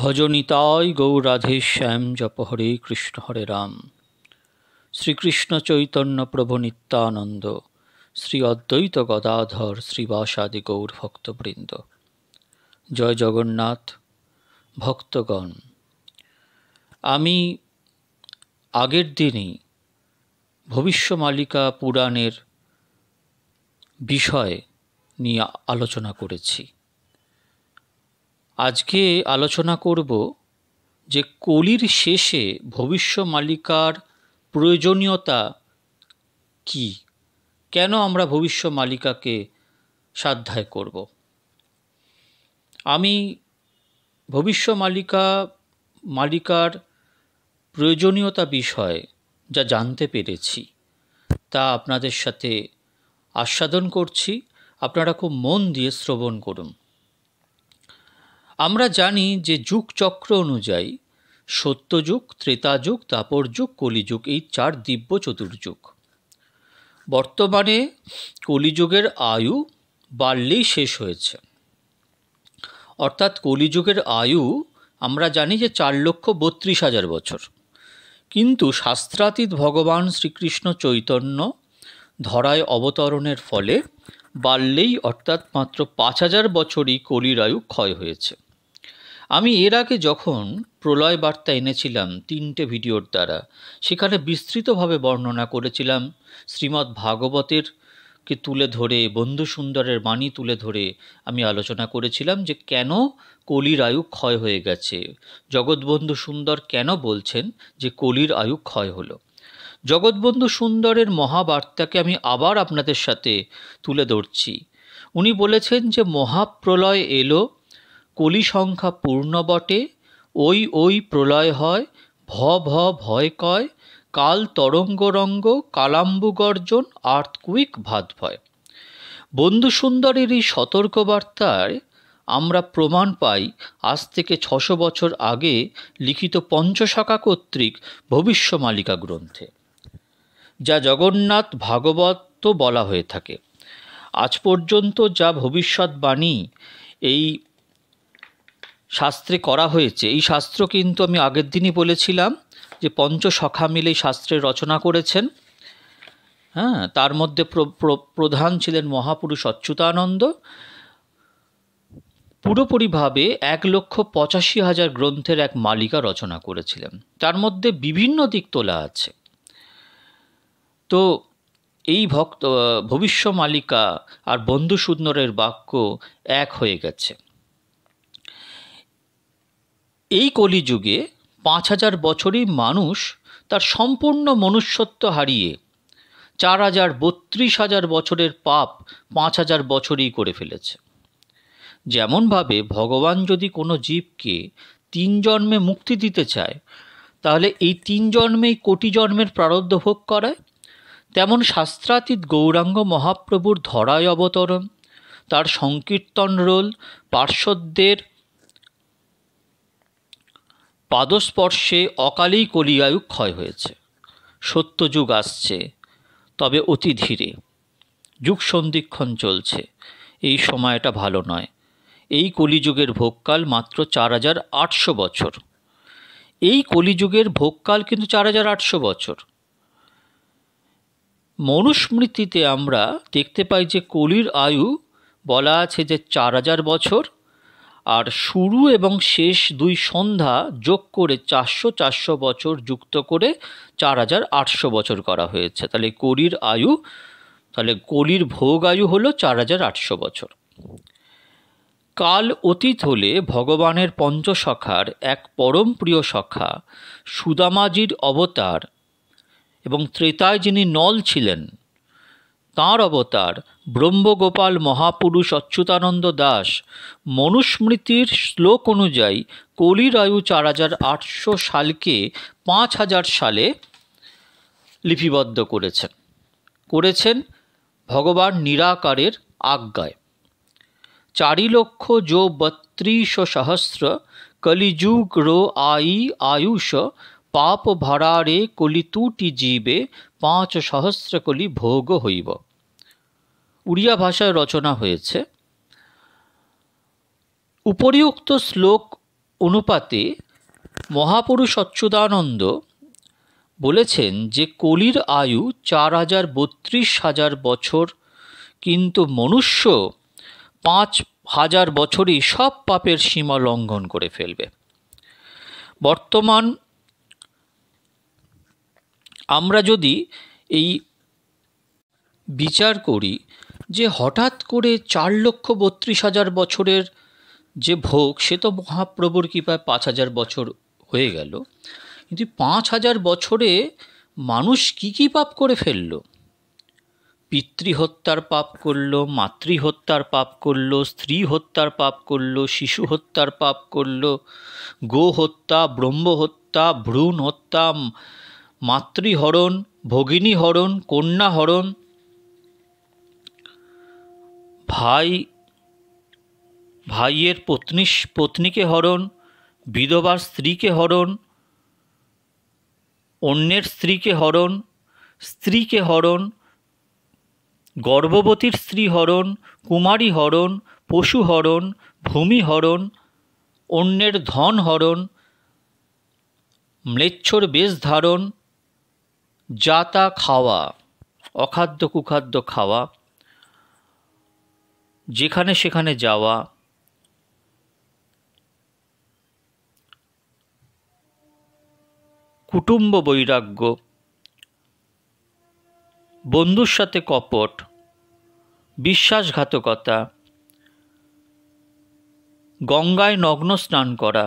ভজনিতাই গৌরাধে শ্যাম জপ হরে কৃষ্ণ হরে রাম শ্রীকৃষ্ণ চৈতন্য প্রভু নিত্যানন্দ শ্রী অদ্বৈত গদাধর শ্রীবাসাদি গৌর ভক্তবৃন্দ জয় জগন্নাথ ভক্তগণ আমি আগের দিনই ভবিষ্যমালিকা পুরাণের বিষয় নিয়ে আলোচনা করেছি আজকে আলোচনা করব যে কলির শেষে ভবিষ্য মালিকার প্রয়োজনীয়তা কি কেন আমরা ভবিষ্য মালিকাকে সাধ্যায় করব আমি ভবিষ্য মালিকা মালিকার প্রয়োজনীয়তা বিষয়ে যা জানতে পেরেছি তা আপনাদের সাথে আস্বাদন করছি আপনারা খুব মন দিয়ে শ্রবণ করুন আমরা জানি যে যুগ চক্র অনুযায়ী সত্যযুগ ত্রেতাযুগ তাপর যুগ কলিযুগ এই চার দিব্য চতুর্যুগ বর্তমানে কলিযুগের আয়ু বাড়লেই শেষ হয়েছে অর্থাৎ কলিযুগের আয়ু আমরা জানি যে চার লক্ষ বত্রিশ হাজার বছর কিন্তু শাস্ত্রাতীত ভগবান শ্রীকৃষ্ণ চৈতন্য ধরায় অবতরণের ফলে বাড়লেই অর্থাৎ মাত্র পাঁচ হাজার বছরই কলির আয়ু ক্ষয় হয়েছে আমি এর আগে যখন প্রলয় বার্তা এনেছিলাম তিনটে ভিডিওর দ্বারা সেখানে বিস্তৃতভাবে বর্ণনা করেছিলাম শ্রীমদ্ ভাগবতের কে তুলে ধরে বন্ধু সুন্দরের বাণী তুলে ধরে আমি আলোচনা করেছিলাম যে কেন কলির আয়ু ক্ষয় হয়ে গেছে জগৎবন্ধু সুন্দর কেন বলছেন যে কলির আয়ু ক্ষয় হলো জগৎবন্ধু সুন্দরের মহাবার্তাকে আমি আবার আপনাদের সাথে তুলে ধরছি উনি বলেছেন যে মহাপ্রলয় এলো কলি সংখ্যা পূর্ণ বটে ওই ওই প্রলয় হয় ভ ভ ভয় কয় কাল তরঙ্গরঙ্গ কালাম্বু গর্জন আর্থকুইক ভাত ভয় সুন্দরের এই সতর্কবার্তায় আমরা প্রমাণ পাই আজ থেকে ছশো বছর আগে লিখিত পঞ্চশাখা কর্তৃক ভবিষ্য মালিকা গ্রন্থে যা জগন্নাথ ভাগবত তো বলা হয়ে থাকে আজ পর্যন্ত যা ভবিষ্যৎবাণী এই শাস্ত্রে করা হয়েছে এই শাস্ত্র কিন্তু আমি আগের দিনই বলেছিলাম যে পঞ্চসখা মিলে শাস্ত্রের রচনা করেছেন হ্যাঁ তার মধ্যে প্রধান ছিলেন মহাপুরুষ অচ্যুতানন্দ পুরোপুরিভাবে এক লক্ষ পঁচাশি হাজার গ্রন্থের এক মালিকা রচনা করেছিলেন তার মধ্যে বিভিন্ন দিক তোলা আছে তো এই ভক্ত ভবিষ্য মালিকা আর বন্ধু বাক্য এক হয়ে গেছে এই কলিযুগে পাঁচ হাজার বছরই মানুষ তার সম্পূর্ণ মনুষ্যত্ব হারিয়ে চার হাজার বত্রিশ হাজার বছরের পাপ পাঁচ হাজার বছরই করে ফেলেছে যেমনভাবে ভগবান যদি কোনো জীবকে তিন জন্মে মুক্তি দিতে চায় তাহলে এই তিন জন্মেই কোটি জন্মের প্রারব্ধ ভোগ করায় তেমন শাস্ত্রাতীত গৌরাঙ্গ মহাপ্রভুর ধরায় অবতরণ তার সংকীর্তন রোল পার্শ্বদের পাদস্পর্শে অকালেই কলিয়ায়ু ক্ষয় হয়েছে সত্যযুগ আসছে তবে অতি ধীরে যুগ সন্ধিক্ষণ চলছে এই সময়টা ভালো নয় এই কলিযুগের ভোগকাল মাত্র চার হাজার আটশো বছর এই কলিযুগের ভোগকাল কিন্তু চার হাজার আটশো বছর মনুস্মৃতিতে আমরা দেখতে পাই যে কলির আয়ু বলা আছে যে চার হাজার বছর আর শুরু এবং শেষ দুই সন্ধ্যা যোগ করে চারশো চারশো বছর যুক্ত করে চার হাজার আটশো বছর করা হয়েছে তাহলে কলির আয়ু তাহলে কলির ভোগ আয়ু হল চার হাজার আটশো বছর কাল অতীত হলে ভগবানের পঞ্চসখার এক পরম প্রিয় সখা সুদামাজির অবতার এবং ত্রেতায় যিনি নল ছিলেন তাঁর অবতার ব্রহ্মগোপাল মহাপুরুষ অচ্যুতানন্দ দাস মনুস্মৃতির শ্লোক অনুযায়ী কলির আয়ু চার হাজার আটশো সালকে পাঁচ হাজার সালে লিপিবদ্ধ করেছেন করেছেন ভগবান নিরাকারের আজ্ঞায় চারি লক্ষ যো বত্রিশ সহস্র কলিযুগ রো আই আয়ুষ পাপ ভরারে কলিতুটি জীবে পাঁচ সহস্রকলি ভোগ হইব উড়িয়া ভাষায় রচনা হয়েছে উপরিউক্ত শ্লোক অনুপাতে মহাপুরুষ অচ্যুদানন্দ বলেছেন যে কলির আয়ু চার হাজার বত্রিশ হাজার বছর কিন্তু মনুষ্য পাঁচ হাজার বছরই সব পাপের সীমা লঙ্ঘন করে ফেলবে বর্তমান আমরা যদি এই বিচার করি যে হঠাৎ করে চার লক্ষ বত্রিশ হাজার বছরের যে ভোগ সে তো মহাপ্রভুর কৃপায় পাঁচ হাজার বছর হয়ে গেল কিন্তু পাঁচ হাজার বছরে মানুষ কি কি পাপ করে ফেলল পিতৃহত্যার পাপ করল মাতৃহত্যার পাপ করল স্ত্রী হত্যার পাপ করল শিশু হত্যার পাপ করল গো হত্যা ব্রহ্ম হত্যা ভ্রূণ হত্যা মাতৃহরণ ভগিনীহরণ কন্যাহরণ ভাই ভাইয়ের পত্নী পত্নীকে হরণ বিধবার স্ত্রীকে হরণ অন্যের স্ত্রীকে হরণ স্ত্রীকে হরণ গর্ভবতীর স্ত্রী হরণ কুমারী হরণ পশু হরণ ভূমি হরণ অন্যের ধন হরণ ম্লেচ্ছর বেশ ধারণ যা তা খাওয়া অখাদ্য কুখাদ্য খাওয়া যেখানে সেখানে যাওয়া কুটুম্ব বৈরাগ্য বন্ধুর সাথে কপট বিশ্বাসঘাতকতা গঙ্গায় নগ্ন স্নান করা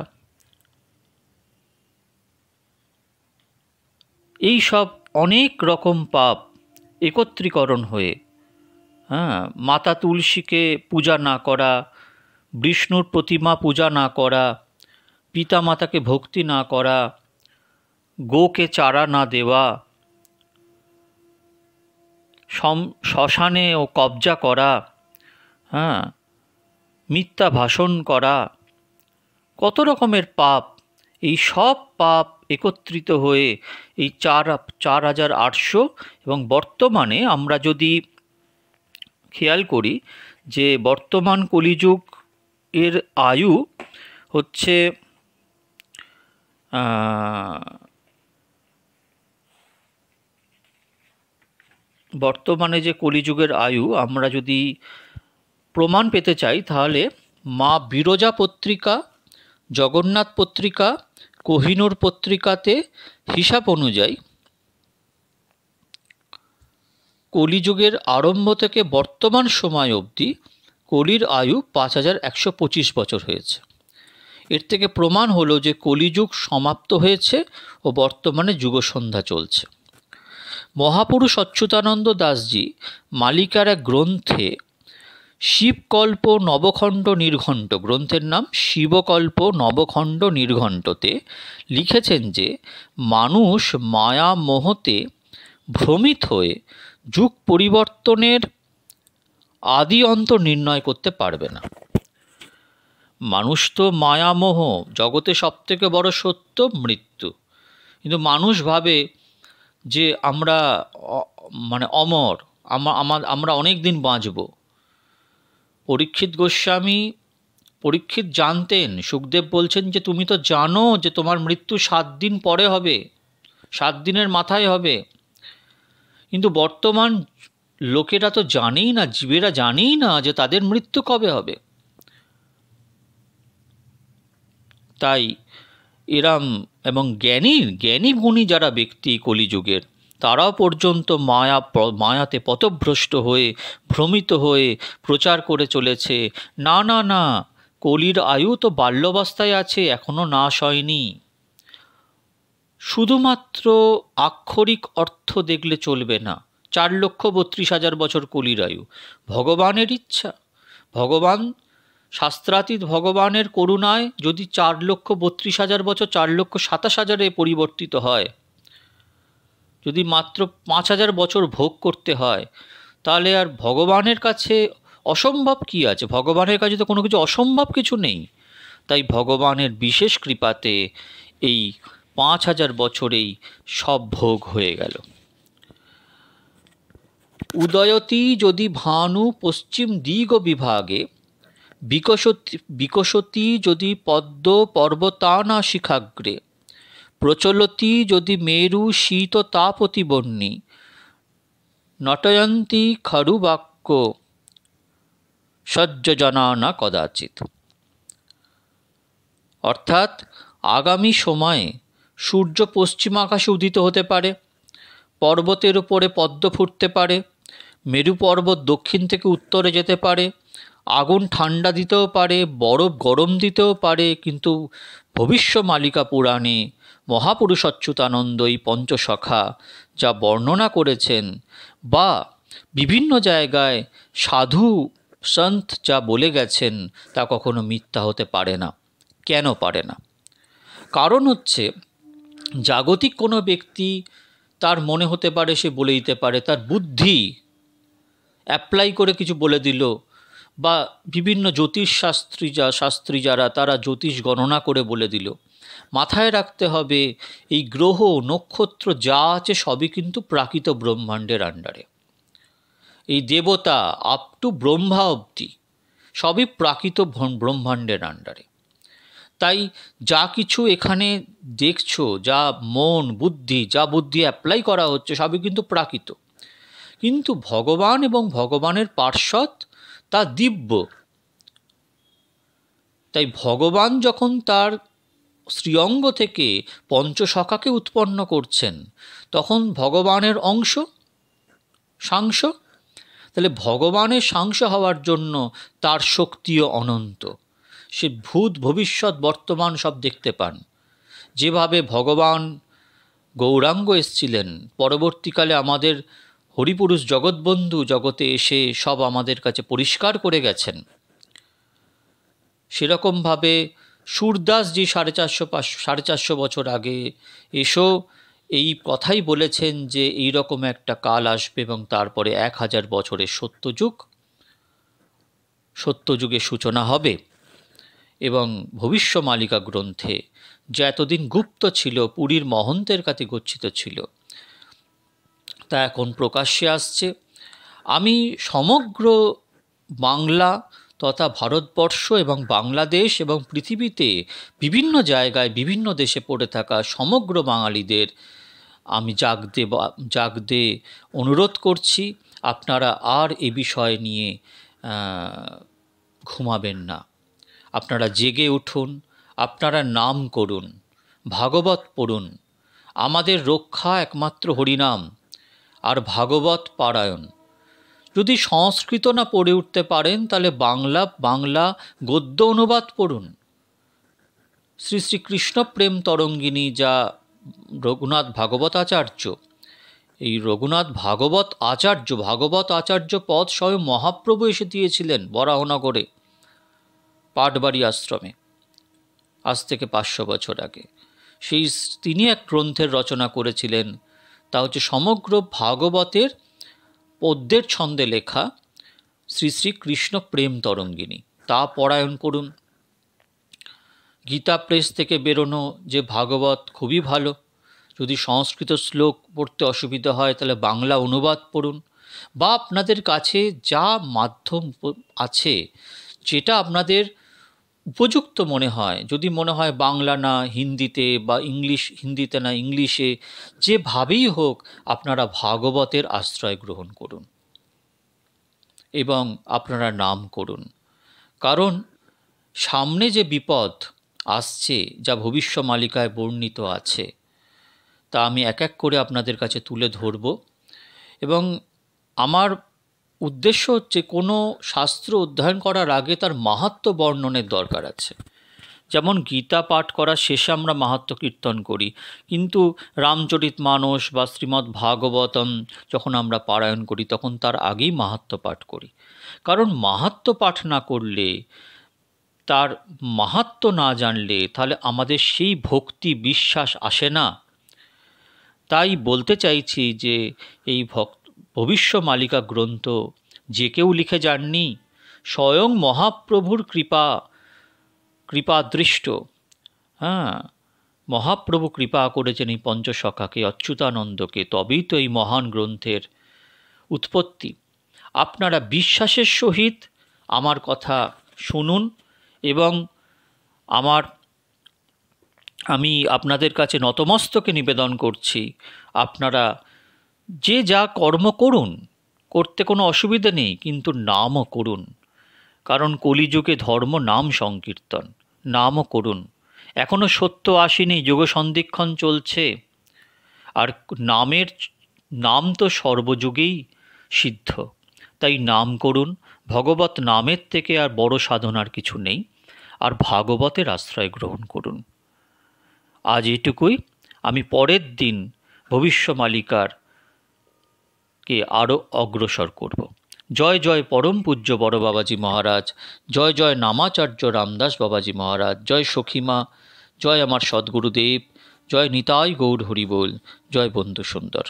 এই সব অনেক রকম পাপ একত্রীকরণ হয়ে হ্যাঁ মাতা তুলসীকে পূজা না করা বিষ্ণুর প্রতিমা পূজা না করা পিতা মাতাকে ভক্তি না করা গোকে চারা না দেওয়া শ্মশানে ও কবজা করা হ্যাঁ মিথ্যা ভাষণ করা কত রকমের পাপ এই সব পাপ একত্রিত হয়ে এই চার চার হাজার আটশো এবং বর্তমানে আমরা যদি খেয়াল করি যে বর্তমান কলিযুগ এর আয়ু হচ্ছে বর্তমানে যে কলিযুগের আয়ু আমরা যদি প্রমাণ পেতে চাই তাহলে মা বিরজা পত্রিকা জগন্নাথ পত্রিকা কোহিনুর পত্রিকাতে হিসাব অনুযায়ী কলিযুগের আরম্ভ থেকে বর্তমান সময় অবধি কলির আয়ু পাঁচ হাজার একশো পঁচিশ বছর হয়েছে এর থেকে প্রমাণ হলো যে কলিযুগ সমাপ্ত হয়েছে ও বর্তমানে যুগসন্ধ্যা চলছে মহাপুরুষ অচ্যুতানন্দ দাসজি মালিকার এক গ্রন্থে শিবকল্প নবখণ্ড নির্ঘণ্ট গ্রন্থের নাম শিবকল্প নবখণ্ড নির্ঘণ্টতে লিখেছেন যে মানুষ মায়া মোহতে ভ্রমিত হয়ে যুগ পরিবর্তনের আদি অন্ত নির্ণয় করতে পারবে না মানুষ তো মায়ামোহ জগতে সবথেকে বড় সত্য মৃত্যু কিন্তু মানুষ ভাবে যে আমরা মানে অমর আমরা আমরা অনেক দিন বাঁচবো পরীক্ষিত গোস্বামী পরীক্ষিত জানতেন সুখদেব বলছেন যে তুমি তো জানো যে তোমার মৃত্যু সাত দিন পরে হবে সাত দিনের মাথায় হবে কিন্তু বর্তমান লোকেরা তো জানেই না জীবেরা জানেই না যে তাদের মৃত্যু কবে হবে তাই এরাম এবং জ্ঞানী জ্ঞানী গুণী যারা ব্যক্তি কলিযুগের তারা পর্যন্ত মায়া মায়াতে পথভ্রষ্ট হয়ে ভ্রমিত হয়ে প্রচার করে চলেছে না না না কলির আয়ু তো বাল্যবস্থায় আছে এখনও নাশ হয়নি শুধুমাত্র আক্ষরিক অর্থ দেখলে চলবে না চার লক্ষ বত্রিশ হাজার বছর কলির আয়ু ভগবানের ইচ্ছা ভগবান শাস্ত্রাতীত ভগবানের করুণায় যদি চার লক্ষ বত্রিশ হাজার বছর চার লক্ষ সাতাশ হাজারে পরিবর্তিত হয় যদি মাত্র পাঁচ হাজার বছর ভোগ করতে হয় তাহলে আর ভগবানের কাছে অসম্ভব কি আছে ভগবানের কাছে তো কোনো কিছু অসম্ভব কিছু নেই তাই ভগবানের বিশেষ কৃপাতে এই পাঁচ হাজার বছরেই সব ভোগ হয়ে গেল উদয়তি যদি ভানু পশ্চিম দিগ বিভাগে বিকশতি বিকশতি যদি পদ্ম পর্বতানা শিখাগ্রে প্রচলতি যদি মেরু শীত শীততাপতিবর্ণী নটয়ন্তি খরু বাক্য সজ্জজনা না কদাচিৎ অর্থাৎ আগামী সময়ে সূর্য পশ্চিম আকাশে উদিত হতে পারে পর্বতের উপরে পদ্ম ফুটতে পারে মেরু পর্বত দক্ষিণ থেকে উত্তরে যেতে পারে আগুন ঠান্ডা দিতেও পারে বরফ গরম দিতেও পারে কিন্তু ভবিষ্য মালিকা পুরাণে মহাপুরুষচ্যুতানন্দই পঞ্চসখা যা বর্ণনা করেছেন বা বিভিন্ন জায়গায় সাধু সন্ত যা বলে গেছেন তা কখনো মিথ্যা হতে পারে না কেন পারে না কারণ হচ্ছে জাগতিক কোনো ব্যক্তি তার মনে হতে পারে সে বলে দিতে পারে তার বুদ্ধি অ্যাপ্লাই করে কিছু বলে দিল বা বিভিন্ন জ্যোতিষশাস্ত্রী যা শাস্ত্রী যারা তারা জ্যোতিষ গণনা করে বলে দিল মাথায় রাখতে হবে এই গ্রহ নক্ষত্র যা আছে সবই কিন্তু প্রাকৃত ব্রহ্মাণ্ডের আন্ডারে এই দেবতা আপ টু ব্রহ্মা অব্দি সবই প্রাকৃত ব্রহ্মাণ্ডের আন্ডারে তাই যা কিছু এখানে দেখছো যা মন বুদ্ধি যা বুদ্ধি অ্যাপ্লাই করা হচ্ছে সবই কিন্তু প্রাকৃত কিন্তু ভগবান এবং ভগবানের পার্শ্বদ তা দিব্য তাই ভগবান যখন তার শ্রীঅঙ্গ থেকে পঞ্চশখাকে উৎপন্ন করছেন তখন ভগবানের অংশ সাংস তাহলে ভগবানের সাংস হওয়ার জন্য তার শক্তিও অনন্ত সে ভূত ভবিষ্যৎ বর্তমান সব দেখতে পান যেভাবে ভগবান গৌরাঙ্গ এসছিলেন পরবর্তীকালে আমাদের হরিপুরুষ জগৎবন্ধু জগতে এসে সব আমাদের কাছে পরিষ্কার করে গেছেন সেরকমভাবে সুরদাসজি সাড়ে চারশো পাঁচশো সাড়ে চারশো বছর আগে এসো এই কথাই বলেছেন যে এই রকম একটা কাল আসবে এবং তারপরে এক হাজার বছরের সত্যযুগ সত্যযুগের সূচনা হবে এবং ভবিষ্য মালিকা গ্রন্থে যা এতদিন গুপ্ত ছিল পুরীর মহন্তের কাছে গচ্ছিত ছিল তা এখন প্রকাশ্যে আসছে আমি সমগ্র বাংলা তথা ভারতবর্ষ এবং বাংলাদেশ এবং পৃথিবীতে বিভিন্ন জায়গায় বিভিন্ন দেশে পড়ে থাকা সমগ্র বাঙালিদের আমি জাগদে জাগদে অনুরোধ করছি আপনারা আর এ বিষয় নিয়ে ঘুমাবেন না আপনারা জেগে উঠুন আপনারা নাম করুন ভাগবত পড়ুন আমাদের রক্ষা একমাত্র হরিনাম আর ভাগবত পারায়ণ যদি সংস্কৃত না পড়ে উঠতে পারেন তাহলে বাংলা বাংলা গদ্য অনুবাদ পড়ুন শ্রী শ্রীকৃষ্ণ প্রেম তরঙ্গিনী যা রঘুনাথ ভাগবত আচার্য এই রঘুনাথ ভাগবত আচার্য ভাগবত আচার্য পদ স্বয়ং মহাপ্রভু এসে দিয়েছিলেন বরাহনগরে পাটবাড়ি আশ্রমে আজ থেকে পাঁচশো বছর আগে সেই তিনি এক গ্রন্থের রচনা করেছিলেন তা হচ্ছে সমগ্র ভাগবতের পদ্মের ছন্দে লেখা শ্রী শ্রী কৃষ্ণ প্রেম তরঙ্গিনী তা পরায়ণ করুন গীতা প্রেস থেকে বেরোনো যে ভাগবত খুবই ভালো যদি সংস্কৃত শ্লোক পড়তে অসুবিধা হয় তাহলে বাংলা অনুবাদ পড়ুন বা আপনাদের কাছে যা মাধ্যম আছে যেটা আপনাদের উপযুক্ত মনে হয় যদি মনে হয় বাংলা না হিন্দিতে বা ইংলিশ হিন্দিতে না ইংলিশে যেভাবেই হোক আপনারা ভাগবতের আশ্রয় গ্রহণ করুন এবং আপনারা নাম করুন কারণ সামনে যে বিপদ আসছে যা ভবিষ্য মালিকায় বর্ণিত আছে তা আমি এক এক করে আপনাদের কাছে তুলে ধরব এবং আমার উদ্দেশ্য হচ্ছে কোনো শাস্ত্র অধ্যয়ন করার আগে তার মাহাত্ম বর্ণনের দরকার আছে যেমন গীতা পাঠ করার শেষে আমরা মাহাত্ম কীর্তন করি কিন্তু রামচরিত মানস বা শ্রীমদ্ ভাগবতম যখন আমরা পারায়ণ করি তখন তার আগেই মাহাত্ম পাঠ করি কারণ মাহাত্ম পাঠ না করলে তার মাহাত্ম না জানলে তাহলে আমাদের সেই ভক্তি বিশ্বাস আসে না তাই বলতে চাইছি যে এই ভক্ত ভবিষ্য মালিকা গ্রন্থ যে কেউ লিখে যাননি স্বয়ং মহাপ্রভুর কৃপা কৃপাদৃষ্ট হ্যাঁ মহাপ্রভু কৃপা করেছেন এই পঞ্চসখাকে অচ্যুতানন্দকে তবেই তো এই মহান গ্রন্থের উৎপত্তি আপনারা বিশ্বাসের সহিত আমার কথা শুনুন এবং আমার আমি আপনাদের কাছে নতমস্তকে নিবেদন করছি আপনারা যে যা কর্ম করুন করতে কোনো অসুবিধা নেই কিন্তু নামও করুন কারণ কলিযুগে ধর্ম নাম সংকীর্তন নামও করুন এখনও সত্য আসেনি যোগসন্ধিক্ষণ চলছে আর নামের নাম তো সর্বযুগেই সিদ্ধ তাই নাম করুন ভগবত নামের থেকে আর বড় সাধনার কিছু নেই আর ভাগবতের আশ্রয় গ্রহণ করুন আজ এটুকুই আমি পরের দিন ভবিষ্য মালিকার কে আরও অগ্রসর করব জয় জয় পরম পূজ্য বড় বাবাজি মহারাজ জয় জয় নামাচার্য রামদাস বাবাজি মহারাজ জয় সখীমা জয় আমার সদ্গুরুদেব জয় নিতাই গৌর হরিবোল জয় বন্ধু সুন্দর